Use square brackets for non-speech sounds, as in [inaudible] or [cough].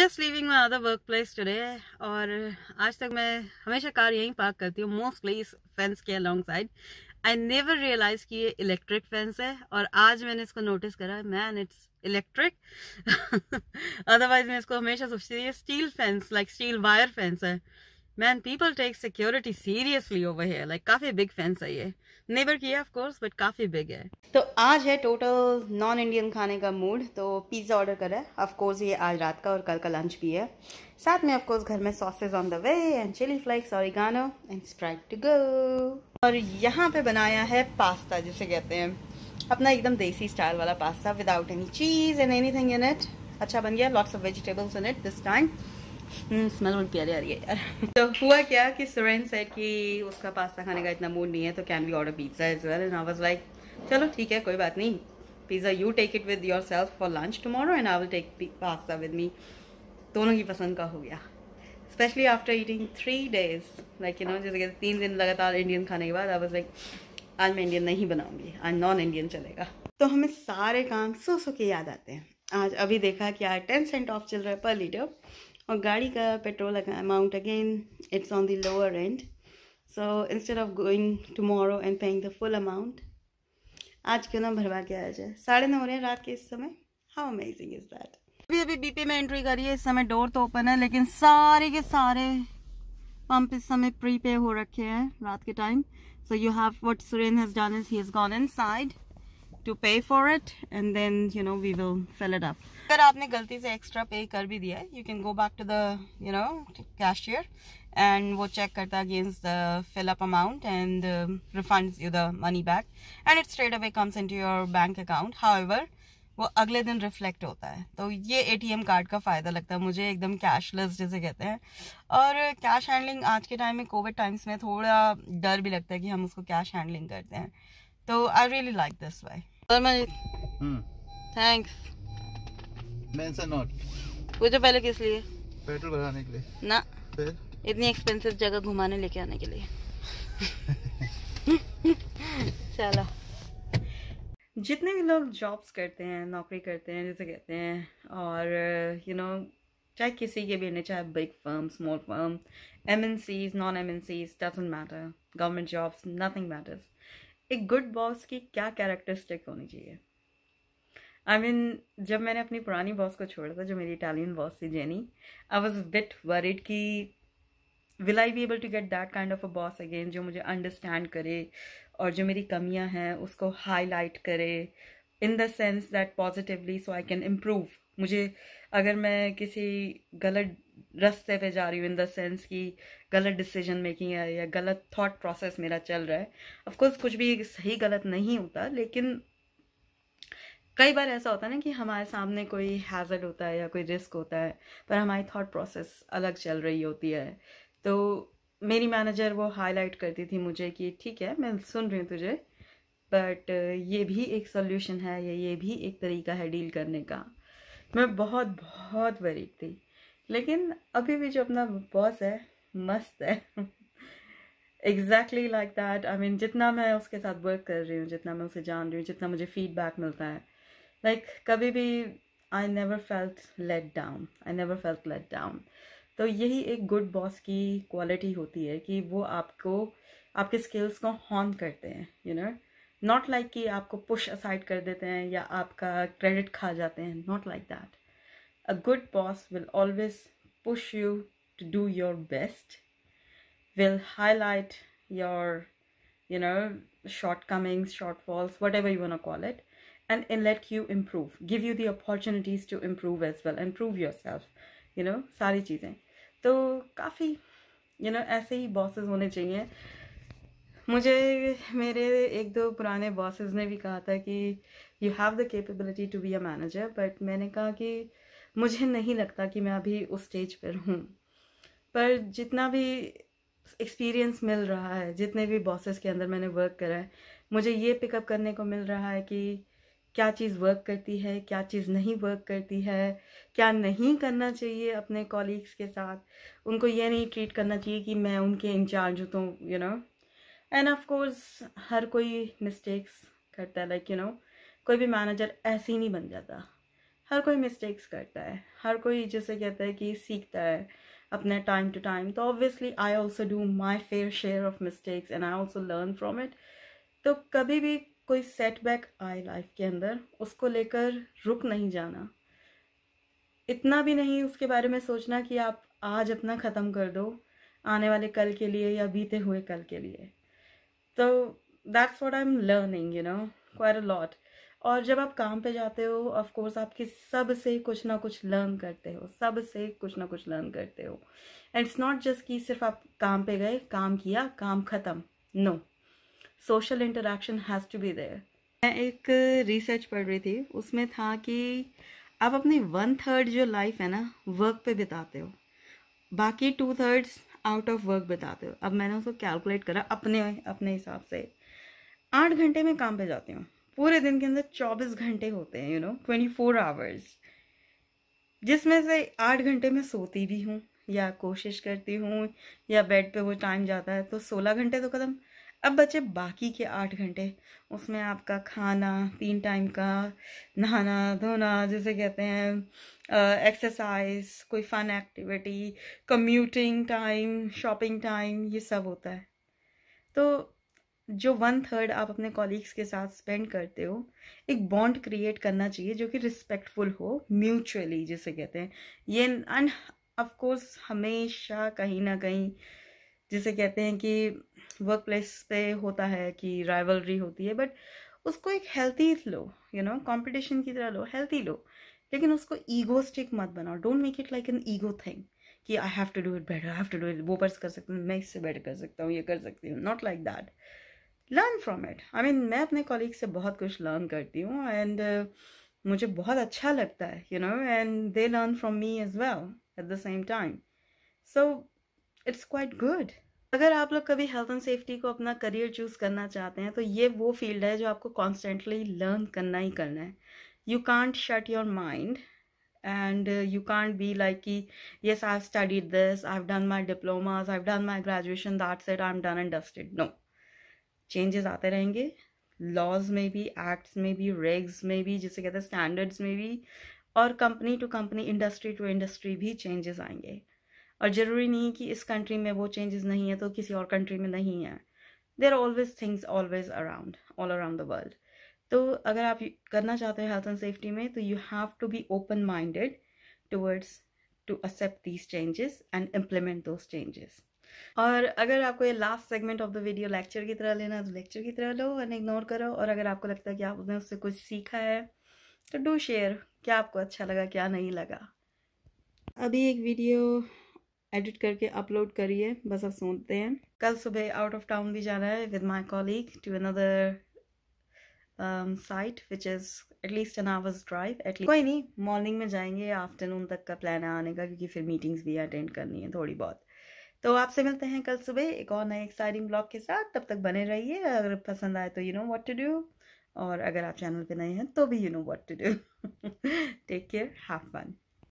Just leaving my other work place today और आज तक मैं हमेशा कार यहीं पार्क करती हूँ मोस्टली इस फेंस के alongside I never realize कि ये इलेक्ट्रिक फेंस है और आज मैंने इसको नोटिस करा मैन इट्स इलेक्ट्रिक अदरवाइज मैं इसको हमेशा सोचती थी ये steel fence like steel wire fence है man people take security seriously over here like काफ़ी बिग फैंस है ये नेवर किया ऑफ कोर्स बट काफ़ी बिग है तो आज है टोटल नॉन इंडियन खाने का मूड तो पिज़्ज़ा ऑर्डर करा है ऑफ कोर्स ये आज रात का और कल का लंच भी है साथ में ऑफ कोर्स घर में sauces on the way and chilli flakes और गानो एंड स्प्राइट टू गो और यहाँ पे बनाया है पास्ता जिसे कहते हैं अपना एकदम देसी स्टाइल वाला pasta without any cheese and anything in it अच्छा बन गया lots of vegetables in it this time smell hmm, बहुत प्यारी आ रही है यार तो हुआ क्या कि सुरेन सेट कि उसका पास्ता खाने का इतना मूड नहीं है तो can we order pizza as well and I was like चलो ठीक है कोई बात नहीं pizza you take it with yourself for lunch tomorrow and I will take pasta with me दोनों की पसंद का हो गया specially after eating three days like you know जैसे कि तीन दिन लगातार इंडियन खाने के बाद आई वाज लाइक आज मैं इंडियन नहीं बनाऊंगी आज नॉन इंडियन चलेगा तो हमें सारे काम सो सो के याद आते हैं आज अभी देखा कि आज टेन सेंट ऑफ चल रहा है पर लीटर और गाड़ी का petrol amount again it's on the lower end so instead of going tomorrow and paying the full amount आज क्यों ना भरवा के आ जाए साढ़े नौ हो रहे हैं रात के इस समय हाउ अमेजिंग इज दैट अभी अभी बीपी में एंट्री करी है इस समय डोर तो ओपन है लेकिन सारे के सारे पंप इस समय प्रीपे हो रखे हैं रात के time so you have what Suren has done is he is gone inside to pay for it and then you know we will fill it up अगर आपने गलती से एक्स्ट्रा पे कर भी दिया है you can go back to the you know cashier and वो चेक करता है against the fill up amount and refund you the money back and it straight away comes in to your bank account however वो अगले दिन reflect होता है तो ये एटीएम कार्ड का फ़ायदा लगता है मुझे एकदम कैशलेस जैसे कहते हैं और कैश हैंडलिंग आज के टाइम में कोविड टाइम्स में थोड़ा डर भी लगता है कि हम उसको कैश हैंडलिंग करते हैं So I really like this way. Thanks mention not पूछो पहले किस लिए पेट्रोल भराने के लिए ना फिर इतनी एक्सपेंसिव जगह घुमाने लेके आने के लिए [laughs] चलो जितने भी लोग जॉब्स करते हैं नौकरी करते हैं जैसे कहते हैं और यू नो चाहे किसी के भी नहीं चाहे big firm small firm M N Cs non M N Cs doesn't matter government jobs nothing matters एक गुड बॉस की क्या कैरेक्टरिस्टिक होनी चाहिए आई I मीन mean, जब मैंने अपनी पुरानी बॉस को छोड़ा था जो मेरी इटालियन बॉस थी Jenny I was bit worried कि will I be able to get that kind of a boss again जो मुझे अंडरस्टैंड करे और जो मेरी कमियां हैं उसको हाईलाइट करे in the sense that positively so I can improve मुझे अगर मैं किसी गलत रस्ते पे जा रही हूँ इन द सेंस कि गलत डिसीजन मेकिंग है या गलत थॉट प्रोसेस मेरा चल रहा है ऑफकोर्स कुछ भी सही गलत नहीं होता लेकिन कई बार ऐसा होता है ना कि हमारे सामने कोई हैज़र्ड होता है या कोई रिस्क होता है पर हमारी थॉट प्रोसेस अलग चल रही होती है तो मेरी मैनेजर वो हाईलाइट करती थी मुझे कि ठीक है मैं सुन रही हूँ तुझे बट ये भी एक सोल्यूशन है या ये भी एक तरीका है डील करने का मैं बहुत बहुत वरीब थी लेकिन अभी भी जो अपना बॉस है मस्त है exactly like that I mean जितना मैं उसके साथ वर्क कर रही हूँ जितना मैं उसे जान रही हूँ जितना मुझे फीडबैक मिलता है लाइक like, कभी भी I never felt let down I never felt let down तो यही एक गुड बॉस की क्वालिटी होती है कि वो आपको आपके स्किल्स को हॉन करते हैं यू नो नॉट लाइक कि आपको पुश असाइड कर देते हैं या आपका क्रेडिट खा जाते हैं not like that A good boss will always push you to do your best, will highlight your, you know, shortcomings, shortfalls, whatever you want to call it, and, and let you improve, give you the opportunities to improve as well and prove yourself, you know, सारी चीज़ें तो काफ़ी you know, ऐसे ही bosses होने चाहिए मुझे मेरे एक दो पुराने बॉसेस ने भी कहा था कि you have the capability to be a manager but मैंने कहा कि मुझे नहीं लगता कि मैं अभी उस स्टेज पर हूँ पर जितना भी एक्सपीरियंस मिल रहा है जितने भी बॉसेस के अंदर मैंने वर्क करा है मुझे ये पिकअप करने को मिल रहा है कि क्या चीज़ वर्क करती है क्या चीज़ नहीं वर्क करती है क्या नहीं करना चाहिए अपने कॉलीग्स के साथ उनको ये नहीं ट्रीट करना चाहिए कि मैं उनके इंचार्ज हूँ तो you know and of course हर कोई मिस्टेक्स करता है लाइक यू नो कोई भी मैनेजर ऐसे ही नहीं बन जाता हर कोई मिस्टेक्स करता है हर कोई जैसे कहता है कि सीखता है अपने टाइम टू टाइम तो obviously I also do my fair share of mistakes and I also learn from it तो कभी भी कोई सेटबैक आए लाइफ के अंदर उसको लेकर रुक नहीं जाना इतना भी नहीं उसके बारे में सोचना कि आप आज अपना ख़त्म कर दो आने वाले कल के लिए या बीते हुए कल के लिए तो that's what I am learning you know quite a lot और जब आप काम पे जाते हो ऑफ कोर्स आपके सब से कुछ ना कुछ लर्न करते हो सब से कुछ ना कुछ लर्न करते हो एंड इट्स नॉट जस्ट कि सिर्फ आप काम पे गए काम किया काम ख़त्म no social interaction has to be there मैं एक रिसर्च पढ़ रही थी उसमें था कि आप अपनी वन थर्ड जो लाइफ है ना वर्क पे बिताते हो बाकी two thirds out of work बिताते हो अब मैंने उसको कैलकुलेट करा अपने अपने हिसाब से आठ घंटे में काम पे जाती हूँ पूरे दिन के अंदर चौबीस घंटे होते हैं you know twenty four hours जिसमें से आठ घंटे में सोती भी हूँ या कोशिश करती हूँ या बेड पे वो टाइम जाता है तो सोलह घंटे तो कदम अब बचे बाकी के आठ घंटे उसमें आपका खाना तीन टाइम का नहाना धोना जैसे कहते हैं एक्सरसाइज कोई fun activity commuting time shopping time ये सब होता है तो जो वन थर्ड आप अपने कॉलीग्स के साथ स्पेंड करते हो एक बॉन्ड क्रिएट करना चाहिए जो कि रिस्पेक्टफुल हो म्यूचुअली जिसे कहते हैं ये एंड ऑफकोर्स हमेशा कहीं ना कहीं जिसे कहते हैं कि वर्क प्लेस पे होता है कि राइवलरी होती है बट उसको एक हेल्थी लो यू नो कंपटीशन की तरह लो हेल्थी लो लेकिन उसको ईगो स्टिक मत बनाओ don't make it like an ego thing कि I have to do it better I have to do it वो पर्स कर सकता हूँ मैं इससे बेटर कर सकता हूँ ये कर सकती हूँ not like that learn from it I mean मैं अपने कॉलीग से बहुत कुछ लर्न करती हूँ एंड uh, मुझे बहुत अच्छा लगता है you know and they learn from me as well at the same time so it's quite good अगर आप लोग कभी हेल्थ एंड सेफ्टी को अपना करियर चूज करना चाहते हैं तो ये वो फील्ड है जो आपको कॉन्स्टेंटली लर्न करना ही करना है you can't shut your mind and you can't be like कि yes I have studied this I have done my diplomas I have done my graduation that's it I am done and dusted no changes आते रहेंगे laws में भी acts में भी रेग्स में भी जिसे कहते हैं स्टैंडर्ड्स में भी और company to company industry to industry भी चेंजेस आएंगे और ज़रूरी नहीं कि इस कंट्री में वो चेंजेस नहीं है तो किसी और कंट्री में नहीं है there are always things always around all around the world तो अगर आप करना चाहते हो हेल्थ एंड सेफ्टी में तो you have to be open minded towards to accept these changes and implement those changes और अगर आपको ये last segment of the video lecture की तरह लेना है तो लेक्चर की तरह लो वन इग्नोर करो और अगर आपको लगता है कि आपने उससे कुछ सीखा है तो डू शेयर क्या आपको अच्छा लगा क्या नहीं लगा अभी एक वीडियो एडिट करके अपलोड करिए बस अब सुनते हैं कल सुबह आउट ऑफ टाउन भी जाना है with my colleague to another site which is at least an hours drive at least कोई नहीं मॉर्निंग में जाएंगे आफ्टरनून तक का प्लान है आने का क्योंकि फिर मीटिंग्स भी अटेंड करनी है थोड़ी बहुत तो आपसे मिलते हैं कल सुबह एक और नए एक्साइटिंग ब्लॉग के साथ तब तक बने रहिए अगर पसंद आए तो you know what to do और अगर आप चैनल पे नए हैं तो भी you know what to do take care have fun